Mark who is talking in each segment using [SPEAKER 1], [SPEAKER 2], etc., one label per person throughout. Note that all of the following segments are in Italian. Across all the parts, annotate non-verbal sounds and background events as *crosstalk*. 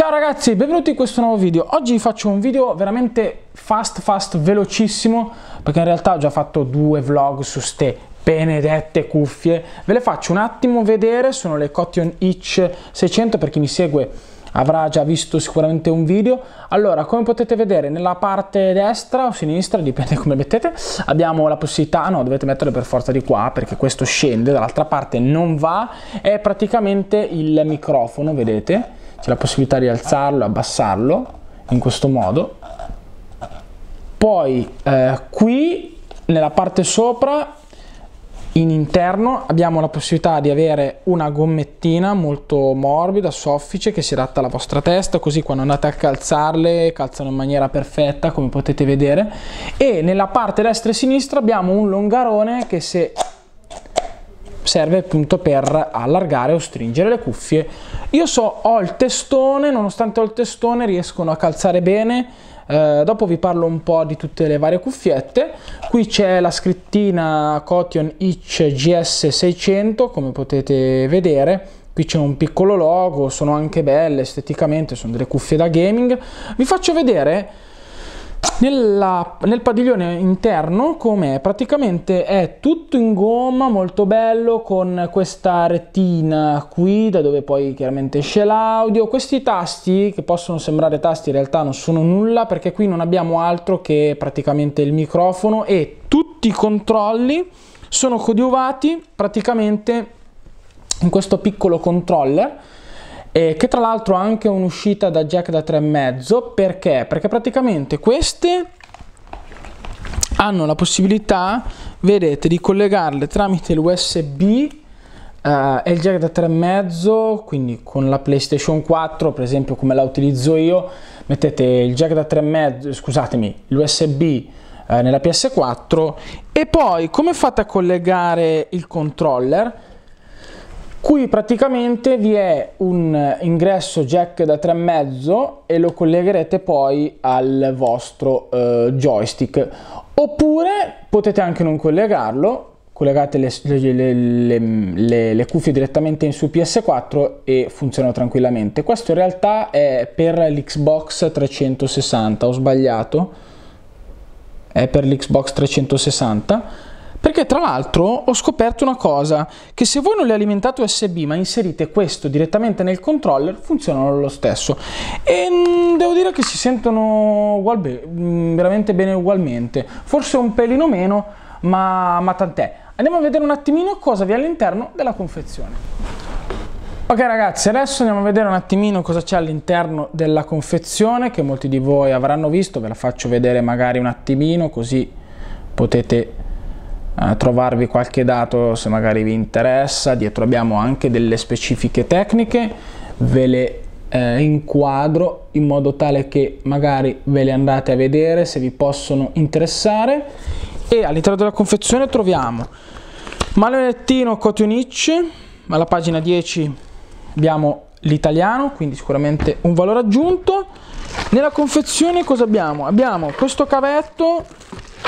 [SPEAKER 1] Ciao ragazzi, benvenuti in questo nuovo video. Oggi faccio un video veramente fast fast velocissimo perché in realtà ho già fatto due vlog su ste benedette cuffie. Ve le faccio un attimo vedere, sono le Cotton Itch 600 per chi mi segue avrà già visto sicuramente un video. Allora, come potete vedere, nella parte destra o sinistra, dipende *laughs* come mettete, abbiamo la possibilità, no, dovete metterle per forza di qua, perché questo scende, dall'altra parte non va, è praticamente il microfono, vedete? c'è la possibilità di alzarlo, abbassarlo in questo modo. Poi eh, qui nella parte sopra in interno abbiamo la possibilità di avere una gommettina molto morbida, soffice, che si adatta alla vostra testa, così quando andate a calzarle calzano in maniera perfetta, come potete vedere. E nella parte destra e sinistra abbiamo un longarone che se serve appunto per allargare o stringere le cuffie. Io so, ho il testone, nonostante ho il testone riescono a calzare bene, eh, dopo vi parlo un po' di tutte le varie cuffiette. Qui c'è la scrittina Cotion Itch GS600, come potete vedere. Qui c'è un piccolo logo, sono anche belle esteticamente, sono delle cuffie da gaming. Vi faccio vedere nella, nel padiglione interno com'è? Praticamente è tutto in gomma, molto bello, con questa retina qui da dove poi chiaramente esce l'audio. Questi tasti, che possono sembrare tasti, in realtà non sono nulla perché qui non abbiamo altro che praticamente il microfono e tutti i controlli sono coadiuvati praticamente in questo piccolo controller eh, che tra l'altro ha anche un'uscita da jack da 3,5 perché? Perché praticamente queste hanno la possibilità, vedete, di collegarle tramite l'USB Uh, eh, il jack da 3,5 quindi con la PlayStation 4 per esempio come la utilizzo io mettete il jack da 3,5 scusatemi l'USB uh, eh, nella PS4 e poi come fate a collegare il controller Qui praticamente vi è un ingresso jack da 3,5 e lo collegherete poi al vostro eh, joystick. Oppure potete anche non collegarlo, collegate le, le, le, le, cuffie direttamente in su PS4 e funzionano tranquillamente. Questo in realtà è per l'Xbox 360, ho sbagliato? È per l'Xbox 360 perché tra l'altro ho scoperto una cosa, che se voi non le alimentate USB ma inserite questo direttamente nel controller funzionano lo stesso. E mm, devo dire che si sentono ugualbe, mm, veramente bene ugualmente, forse un pelino meno, ma, ma tant'è. Andiamo a vedere un attimino cosa vi è all'interno della confezione. Ok ragazzi, adesso andiamo a vedere un attimino cosa c'è all'interno della confezione che molti di voi avranno visto, ve la faccio vedere magari un attimino così potete trovarvi qualche dato se magari vi interessa, dietro abbiamo anche delle specifiche tecniche, ve le eh, inquadro in modo tale che magari ve le andate a vedere se vi possono interessare e all'interno della confezione troviamo maglionettino Cotionicci, alla pagina 10 abbiamo l'italiano quindi sicuramente un valore aggiunto nella confezione cosa abbiamo? abbiamo questo cavetto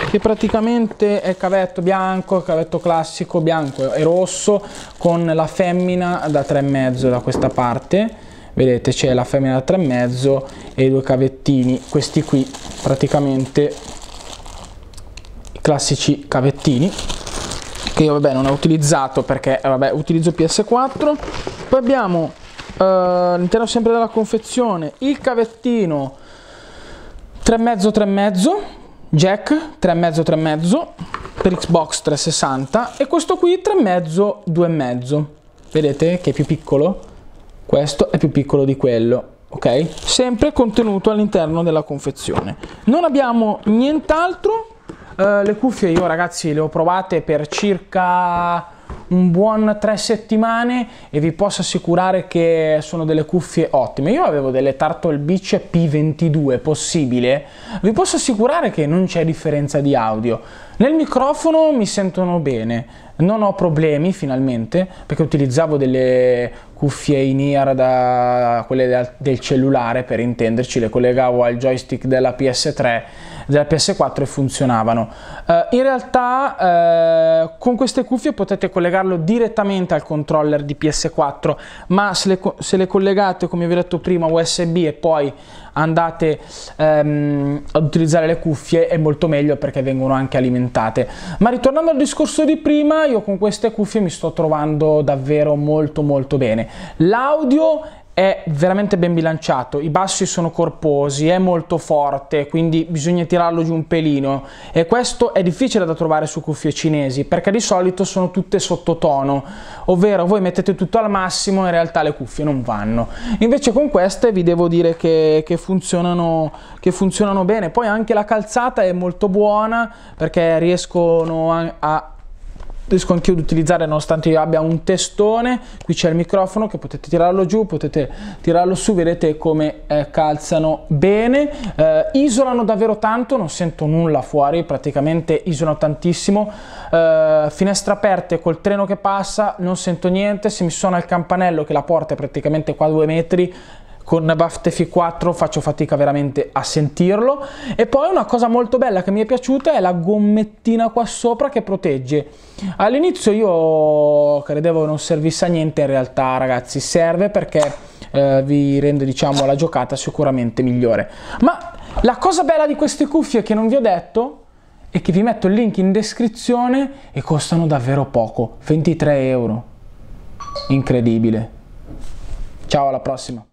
[SPEAKER 1] che praticamente è cavetto bianco, cavetto classico bianco e rosso con la femmina da 3,5 da questa parte vedete c'è la femmina da 3,5 e i due cavettini questi qui praticamente i classici cavettini che io vabbè non ho utilizzato perché eh, vabbè utilizzo PS4 poi abbiamo eh, all'interno sempre della confezione il cavettino 3,5 3,5 jack 3,5 3,5 per Xbox 360 e questo qui 3,5 2,5 vedete che è più piccolo questo è più piccolo di quello ok sempre contenuto all'interno della confezione non abbiamo nient'altro eh, le cuffie io ragazzi le ho provate per circa un buon tre settimane e vi posso assicurare che sono delle cuffie ottime. Io avevo delle Turtle Beach P22 possibile, vi posso assicurare che non c'è differenza di audio. Nel microfono mi sentono bene, non ho problemi finalmente perché utilizzavo delle cuffie in ear da quelle del cellulare per intenderci, le collegavo al joystick della PS3 della PS4 e funzionavano. Eh, in realtà eh, con queste cuffie potete collegarlo direttamente al controller di PS4, ma se le, se le collegate, come vi ho detto prima, USB e poi andate ehm, ad utilizzare le cuffie è molto meglio perché vengono anche alimentate. Ma ritornando al discorso di prima, io con queste cuffie mi sto trovando davvero molto molto bene. L'audio è veramente ben bilanciato, i bassi sono corposi, è molto forte, quindi bisogna tirarlo giù un pelino e questo è difficile da trovare su cuffie cinesi perché di solito sono tutte sottotono, ovvero voi mettete tutto al massimo e in realtà le cuffie non vanno. Invece con queste vi devo dire che, che, funzionano, che funzionano bene, poi anche la calzata è molto buona perché riescono a, a riesco anch'io ad utilizzare nonostante io abbia un testone qui c'è il microfono che potete tirarlo giù potete tirarlo su vedete come eh, calzano bene eh, isolano davvero tanto non sento nulla fuori praticamente isolano tantissimo eh, finestre aperte col treno che passa non sento niente se mi suona il campanello che la porta è praticamente qua a due metri con Bafte F4 faccio fatica veramente a sentirlo e poi una cosa molto bella che mi è piaciuta è la gommettina qua sopra che protegge all'inizio io credevo non servisse a niente in realtà ragazzi serve perché eh, vi rende diciamo la giocata sicuramente migliore ma la cosa bella di queste cuffie che non vi ho detto e che vi metto il link in descrizione e costano davvero poco 23 euro incredibile ciao alla prossima